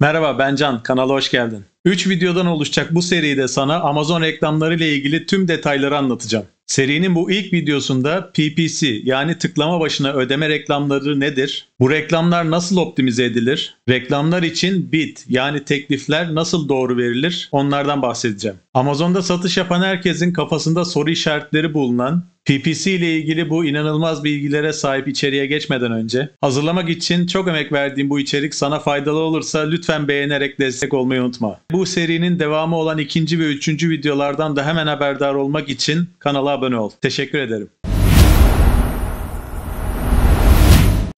Merhaba ben Can, kanala hoş geldin. 3 videodan oluşacak bu seride sana Amazon reklamları ile ilgili tüm detayları anlatacağım. Serinin bu ilk videosunda PPC yani tıklama başına ödeme reklamları nedir? Bu reklamlar nasıl optimize edilir? Reklamlar için bid yani teklifler nasıl doğru verilir? Onlardan bahsedeceğim. Amazon'da satış yapan herkesin kafasında soru işaretleri bulunan PPC ile ilgili bu inanılmaz bilgilere sahip içeriğe geçmeden önce hazırlamak için çok emek verdiğim bu içerik sana faydalı olursa lütfen beğenerek destek olmayı unutma. Bu serinin devamı olan ikinci ve üçüncü videolardan da hemen haberdar olmak için kanala abone ol. Teşekkür ederim.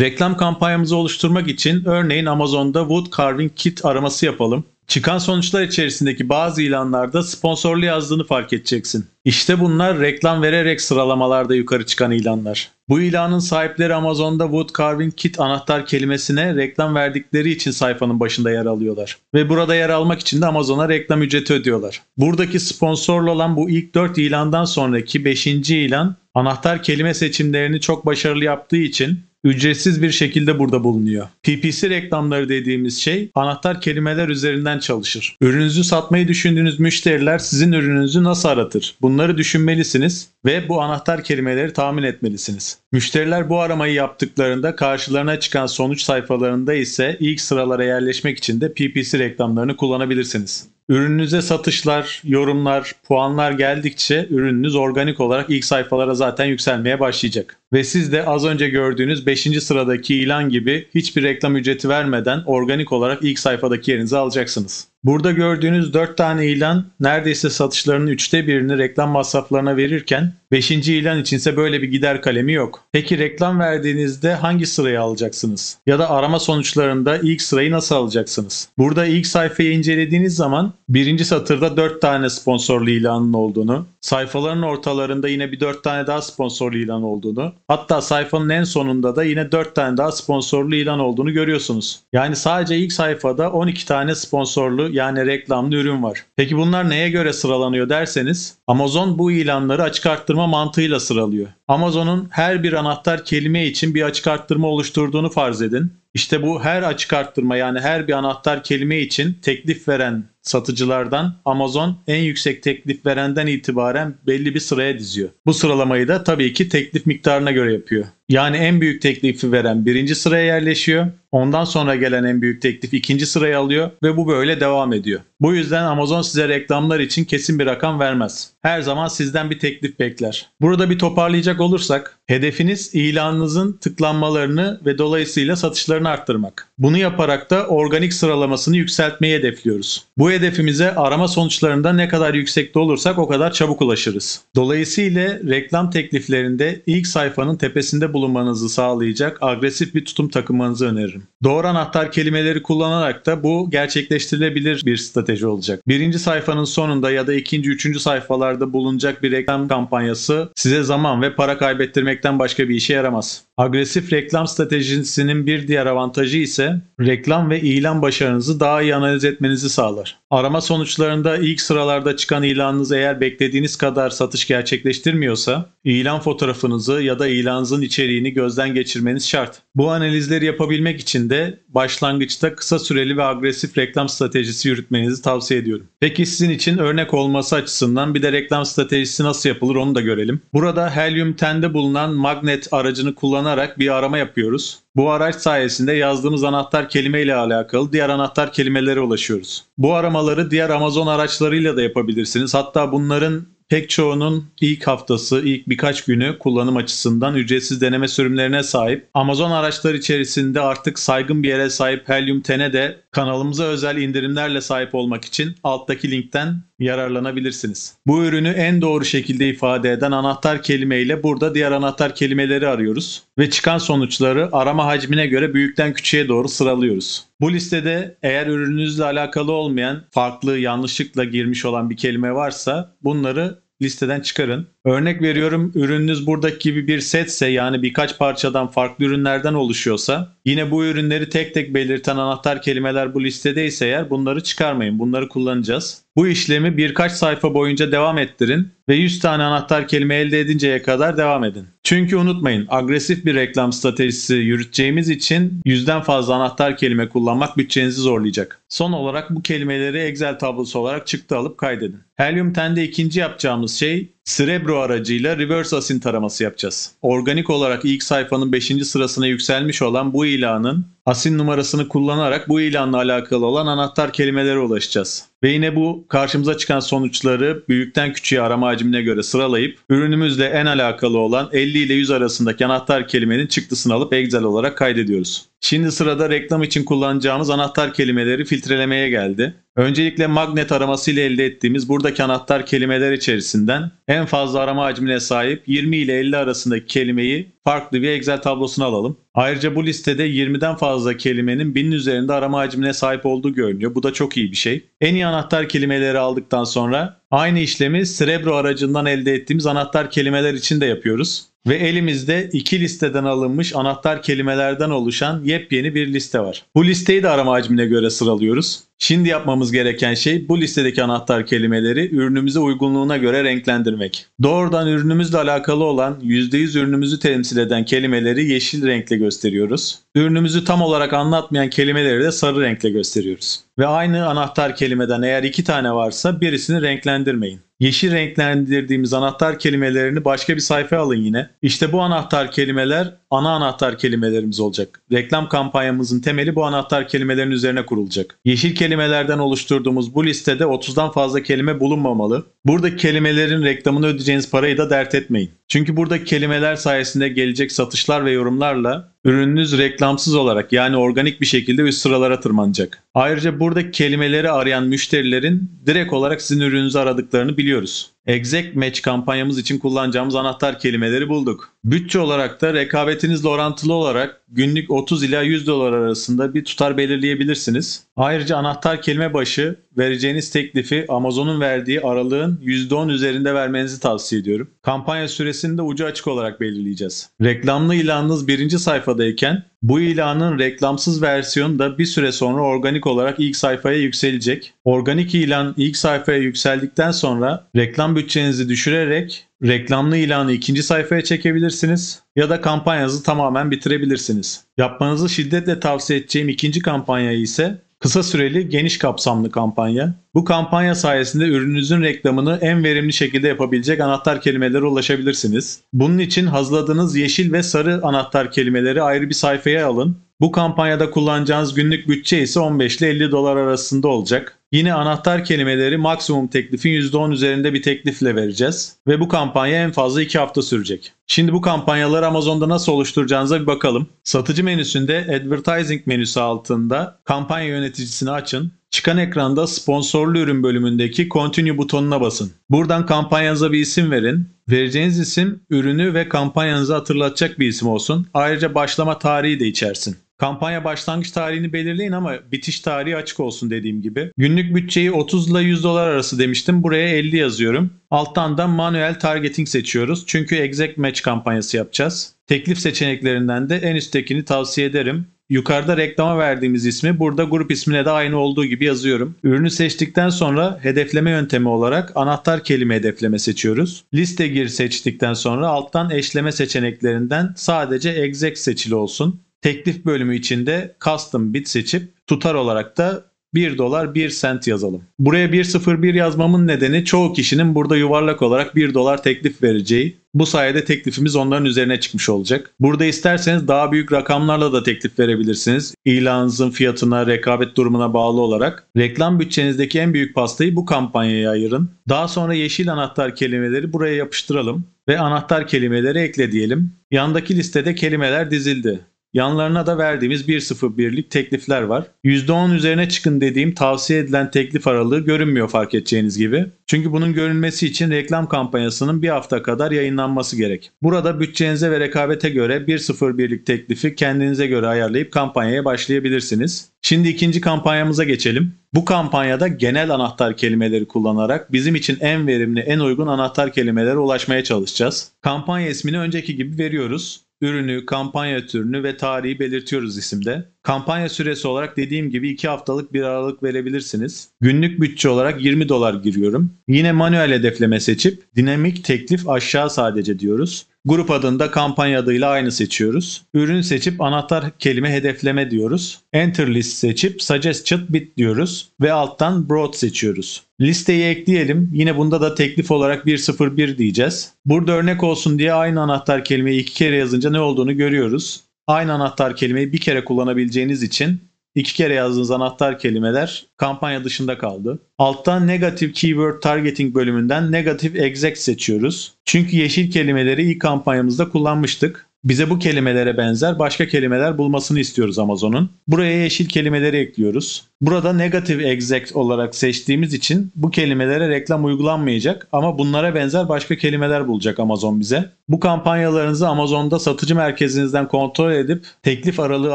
Reklam kampanyamızı oluşturmak için örneğin Amazon'da Wood Carving Kit araması yapalım Çıkan sonuçlar içerisindeki bazı ilanlarda sponsorlu yazdığını fark edeceksin. İşte bunlar reklam vererek sıralamalarda yukarı çıkan ilanlar. Bu ilanın sahipleri Amazon'da Wood Carving Kit anahtar kelimesine reklam verdikleri için sayfanın başında yer alıyorlar. Ve burada yer almak için de Amazon'a reklam ücreti ödüyorlar. Buradaki sponsorlu olan bu ilk 4 ilandan sonraki 5. ilan anahtar kelime seçimlerini çok başarılı yaptığı için ücretsiz bir şekilde burada bulunuyor. PPC reklamları dediğimiz şey anahtar kelimeler üzerinden çalışır. Ürününüzü satmayı düşündüğünüz müşteriler sizin ürününüzü nasıl aratır? Bunları düşünmelisiniz ve bu anahtar kelimeleri tahmin etmelisiniz. Müşteriler bu aramayı yaptıklarında karşılarına çıkan sonuç sayfalarında ise ilk sıralara yerleşmek için de PPC reklamlarını kullanabilirsiniz. Ürününüze satışlar, yorumlar, puanlar geldikçe ürününüz organik olarak ilk sayfalara zaten yükselmeye başlayacak. Ve siz de az önce gördüğünüz 5. sıradaki ilan gibi hiçbir reklam ücreti vermeden organik olarak ilk sayfadaki yerinizi alacaksınız. Burada gördüğünüz 4 tane ilan neredeyse satışlarının 3'te birini reklam masraflarına verirken 5. ilan içinse böyle bir gider kalemi yok. Peki reklam verdiğinizde hangi sırayı alacaksınız? Ya da arama sonuçlarında ilk sırayı nasıl alacaksınız? Burada ilk sayfayı incelediğiniz zaman birinci satırda 4 tane sponsorlu ilanın olduğunu, Sayfaların ortalarında yine bir dört tane daha sponsorlu ilan olduğunu, hatta sayfanın en sonunda da yine dört tane daha sponsorlu ilan olduğunu görüyorsunuz. Yani sadece ilk sayfada 12 tane sponsorlu yani reklamlı ürün var. Peki bunlar neye göre sıralanıyor derseniz Amazon bu ilanları açık arttırma mantığıyla sıralıyor. Amazon'un her bir anahtar kelime için bir açık arttırma oluşturduğunu farz edin. İşte bu her açık arttırma yani her bir anahtar kelime için teklif veren satıcılardan Amazon en yüksek teklif verenden itibaren belli bir sıraya diziyor. Bu sıralamayı da tabii ki teklif miktarına göre yapıyor. Yani en büyük teklifi veren birinci sıraya yerleşiyor. Ondan sonra gelen en büyük teklif ikinci sıraya alıyor ve bu böyle devam ediyor. Bu yüzden Amazon size reklamlar için kesin bir rakam vermez. Her zaman sizden bir teklif bekler. Burada bir toparlayacak olursak hedefiniz ilanınızın tıklanmalarını ve dolayısıyla satışlarını arttırmak. Bunu yaparak da organik sıralamasını yükseltmeyi hedefliyoruz. Bu hedefimize arama sonuçlarında ne kadar yüksekte olursak o kadar çabuk ulaşırız. Dolayısıyla reklam tekliflerinde ilk sayfanın tepesinde bulunmanızı sağlayacak agresif bir tutum takınmanızı öneririm. Doğru anahtar kelimeleri kullanarak da bu gerçekleştirilebilir bir strateji olacak. Birinci sayfanın sonunda ya da ikinci, üçüncü sayfalarda bulunacak bir reklam kampanyası size zaman ve para kaybettirmekten başka bir işe yaramaz. Agresif reklam stratejisinin bir diğer avantajı ise reklam ve ilan başarınızı daha iyi analiz etmenizi sağlar. Arama sonuçlarında ilk sıralarda çıkan ilanınız eğer beklediğiniz kadar satış gerçekleştirmiyorsa, ilan fotoğrafınızı ya da ilanınızın içeriğini gözden geçirmeniz şart. Bu analizleri yapabilmek için de başlangıçta kısa süreli ve agresif reklam stratejisi yürütmenizi tavsiye ediyorum. Peki sizin için örnek olması açısından bir de reklam stratejisi nasıl yapılır onu da görelim. Burada Helium 10'de bulunan magnet aracını kullanarak kullanarak bir arama yapıyoruz. Bu araç sayesinde yazdığımız anahtar kelime ile alakalı diğer anahtar kelimelere ulaşıyoruz. Bu aramaları diğer Amazon araçlarıyla da yapabilirsiniz. Hatta bunların Pek çoğunun ilk haftası, ilk birkaç günü kullanım açısından ücretsiz deneme sürümlerine sahip. Amazon araçlar içerisinde artık saygın bir yere sahip Helium 10'e de kanalımıza özel indirimlerle sahip olmak için alttaki linkten yararlanabilirsiniz. Bu ürünü en doğru şekilde ifade eden anahtar kelimeyle burada diğer anahtar kelimeleri arıyoruz ve çıkan sonuçları arama hacmine göre büyükten küçüğe doğru sıralıyoruz. Bu listede eğer ürününüzle alakalı olmayan, farklı yanlışlıkla girmiş olan bir kelime varsa bunları listeden çıkarın. Örnek veriyorum ürününüz buradaki gibi bir setse yani birkaç parçadan farklı ürünlerden oluşuyorsa yine bu ürünleri tek tek belirten anahtar kelimeler bu listedeyse eğer bunları çıkarmayın. Bunları kullanacağız. Bu işlemi birkaç sayfa boyunca devam ettirin ve 100 tane anahtar kelime elde edinceye kadar devam edin. Çünkü unutmayın agresif bir reklam stratejisi yürüteceğimiz için yüzden fazla anahtar kelime kullanmak bütçenizi zorlayacak. Son olarak bu kelimeleri Excel tablosu olarak çıktı alıp kaydedin. Helium 10'de ikinci yapacağımız şey Cerebro aracıyla reverse asin taraması yapacağız. Organik olarak ilk sayfanın 5. sırasına yükselmiş olan bu ilanın asin numarasını kullanarak bu ilanla alakalı olan anahtar kelimelere ulaşacağız. Ve yine bu karşımıza çıkan sonuçları büyükten küçüğe arama hacmine göre sıralayıp ürünümüzle en alakalı olan 50 ile 100 arasındaki anahtar kelimenin çıktısını alıp Excel olarak kaydediyoruz. Şimdi sırada reklam için kullanacağımız anahtar kelimeleri filtrelemeye geldi. Öncelikle magnet araması ile elde ettiğimiz buradaki anahtar kelimeler içerisinden en fazla arama hacmine sahip 20 ile 50 arasındaki kelimeyi farklı bir Excel tablosuna alalım. Ayrıca bu listede 20'den fazla kelimenin 1000'in üzerinde arama hacmine sahip olduğu görünüyor. Bu da çok iyi bir şey. En iyi anahtar kelimeleri aldıktan sonra aynı işlemi Cerebro aracından elde ettiğimiz anahtar kelimeler için de yapıyoruz ve elimizde iki listeden alınmış anahtar kelimelerden oluşan yepyeni bir liste var. Bu listeyi de arama hacmine göre sıralıyoruz. Şimdi yapmamız gereken şey bu listedeki anahtar kelimeleri ürünümüze uygunluğuna göre renklendirmek. Doğrudan ürünümüzle alakalı olan %100 ürünümüzü temsil eden kelimeleri yeşil renkle gösteriyoruz. Ürünümüzü tam olarak anlatmayan kelimeleri de sarı renkle gösteriyoruz. Ve aynı anahtar kelimeden eğer iki tane varsa birisini renklendirmeyin yeşil renklendirdiğimiz anahtar kelimelerini başka bir sayfa alın yine. İşte bu anahtar kelimeler ana anahtar kelimelerimiz olacak. Reklam kampanyamızın temeli bu anahtar kelimelerin üzerine kurulacak. Yeşil kelimelerden oluşturduğumuz bu listede 30'dan fazla kelime bulunmamalı. Buradaki kelimelerin reklamını ödeyeceğiniz parayı da dert etmeyin. Çünkü buradaki kelimeler sayesinde gelecek satışlar ve yorumlarla ürününüz reklamsız olarak yani organik bir şekilde üst sıralara tırmanacak. Ayrıca burada kelimeleri arayan müşterilerin direkt olarak sizin ürününüzü aradıklarını biliyoruz. Exact Match kampanyamız için kullanacağımız anahtar kelimeleri bulduk. Bütçe olarak da rekabetinizle orantılı olarak günlük 30 ila 100 dolar arasında bir tutar belirleyebilirsiniz. Ayrıca anahtar kelime başı vereceğiniz teklifi Amazon'un verdiği aralığın %10 üzerinde vermenizi tavsiye ediyorum. Kampanya süresini de ucu açık olarak belirleyeceğiz. Reklamlı ilanınız birinci sayfadayken bu ilanın reklamsız versiyonu da bir süre sonra organik olarak ilk sayfaya yükselecek. Organik ilan ilk sayfaya yükseldikten sonra reklam bütçenizi düşürerek reklamlı ilanı ikinci sayfaya çekebilirsiniz ya da kampanyanızı tamamen bitirebilirsiniz. Yapmanızı şiddetle tavsiye edeceğim ikinci kampanya ise kısa süreli geniş kapsamlı kampanya. Bu kampanya sayesinde ürününüzün reklamını en verimli şekilde yapabilecek anahtar kelimelere ulaşabilirsiniz. Bunun için hazırladığınız yeşil ve sarı anahtar kelimeleri ayrı bir sayfaya alın. Bu kampanyada kullanacağınız günlük bütçe ise 15 ile 50 dolar arasında olacak. Yine anahtar kelimeleri maksimum teklifin %10 üzerinde bir teklifle vereceğiz ve bu kampanya en fazla 2 hafta sürecek. Şimdi bu kampanyaları Amazon'da nasıl oluşturacağınıza bir bakalım. Satıcı menüsünde Advertising menüsü altında kampanya yöneticisini açın. Çıkan ekranda sponsorlu ürün bölümündeki Continue butonuna basın. Buradan kampanyanıza bir isim verin. Vereceğiniz isim ürünü ve kampanyanızı hatırlatacak bir isim olsun. Ayrıca başlama tarihi de içersin. Kampanya başlangıç tarihini belirleyin ama bitiş tarihi açık olsun dediğim gibi. Günlük bütçeyi 30 ile 100 dolar arası demiştim. Buraya 50 yazıyorum. Alttan da manuel targeting seçiyoruz. Çünkü exact match kampanyası yapacağız. Teklif seçeneklerinden de en üsttekini tavsiye ederim. Yukarıda reklama verdiğimiz ismi burada grup ismine de aynı olduğu gibi yazıyorum. Ürünü seçtikten sonra hedefleme yöntemi olarak anahtar kelime hedefleme seçiyoruz. Liste gir seçtikten sonra alttan eşleme seçeneklerinden sadece exact seçili olsun. Teklif bölümü içinde custom bit seçip tutar olarak da 1 dolar 1 sent yazalım. Buraya 101 yazmamın nedeni çoğu kişinin burada yuvarlak olarak 1 dolar teklif vereceği. Bu sayede teklifimiz onların üzerine çıkmış olacak. Burada isterseniz daha büyük rakamlarla da teklif verebilirsiniz. İlanınızın fiyatına, rekabet durumuna bağlı olarak. Reklam bütçenizdeki en büyük pastayı bu kampanyaya ayırın. Daha sonra yeşil anahtar kelimeleri buraya yapıştıralım ve anahtar kelimeleri ekle diyelim. Yandaki listede kelimeler dizildi. Yanlarına da verdiğimiz 1.01'lik teklifler var. %10 üzerine çıkın dediğim tavsiye edilen teklif aralığı görünmüyor fark edeceğiniz gibi. Çünkü bunun görünmesi için reklam kampanyasının bir hafta kadar yayınlanması gerek. Burada bütçenize ve rekabete göre 1.01'lik teklifi kendinize göre ayarlayıp kampanyaya başlayabilirsiniz. Şimdi ikinci kampanyamıza geçelim. Bu kampanyada genel anahtar kelimeleri kullanarak bizim için en verimli, en uygun anahtar kelimelere ulaşmaya çalışacağız. Kampanya ismini önceki gibi veriyoruz ürünü, kampanya türünü ve tarihi belirtiyoruz isimde. Kampanya süresi olarak dediğim gibi 2 haftalık bir aralık verebilirsiniz. Günlük bütçe olarak 20 dolar giriyorum. Yine manuel hedefleme seçip dinamik teklif aşağı sadece diyoruz. Grup adını da kampanya adıyla aynı seçiyoruz. Ürün seçip anahtar kelime hedefleme diyoruz. Enter list seçip suggest chat bit diyoruz ve alttan broad seçiyoruz. Listeyi ekleyelim. Yine bunda da teklif olarak 101 diyeceğiz. Burada örnek olsun diye aynı anahtar kelimeyi iki kere yazınca ne olduğunu görüyoruz. Aynı anahtar kelimeyi bir kere kullanabileceğiniz için İki kere yazdığınız anahtar kelimeler kampanya dışında kaldı. Altta negative keyword targeting bölümünden negative exact seçiyoruz. Çünkü yeşil kelimeleri ilk kampanyamızda kullanmıştık. Bize bu kelimelere benzer başka kelimeler bulmasını istiyoruz Amazon'un. Buraya yeşil kelimeleri ekliyoruz. Burada negative exact olarak seçtiğimiz için bu kelimelere reklam uygulanmayacak ama bunlara benzer başka kelimeler bulacak Amazon bize. Bu kampanyalarınızı Amazon'da satıcı merkezinizden kontrol edip teklif aralığı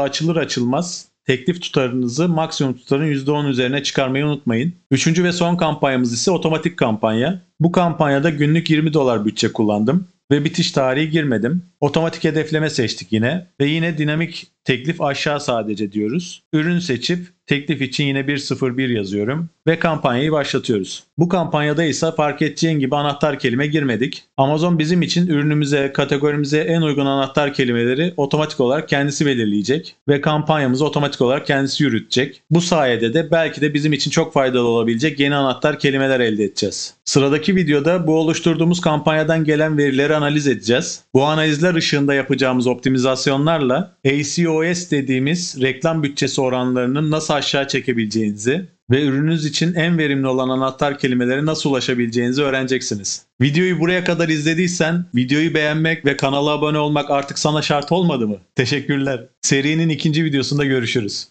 açılır açılmaz teklif tutarınızı maksimum tutarın %10 üzerine çıkarmayı unutmayın. Üçüncü ve son kampanyamız ise otomatik kampanya. Bu kampanyada günlük 20 dolar bütçe kullandım ve bitiş tarihi girmedim. Otomatik hedefleme seçtik yine ve yine dinamik teklif aşağı sadece diyoruz. Ürün seçip teklif için yine 101 yazıyorum ve kampanyayı başlatıyoruz. Bu kampanyada ise fark edeceğin gibi anahtar kelime girmedik. Amazon bizim için ürünümüze, kategorimize en uygun anahtar kelimeleri otomatik olarak kendisi belirleyecek ve kampanyamızı otomatik olarak kendisi yürütecek. Bu sayede de belki de bizim için çok faydalı olabilecek yeni anahtar kelimeler elde edeceğiz. Sıradaki videoda bu oluşturduğumuz kampanyadan gelen verileri analiz edeceğiz. Bu analizler veriler ışığında yapacağımız optimizasyonlarla ACOS dediğimiz reklam bütçesi oranlarının nasıl aşağı çekebileceğinizi ve ürününüz için en verimli olan anahtar kelimelere nasıl ulaşabileceğinizi öğreneceksiniz. Videoyu buraya kadar izlediysen videoyu beğenmek ve kanala abone olmak artık sana şart olmadı mı? Teşekkürler. Serinin ikinci videosunda görüşürüz.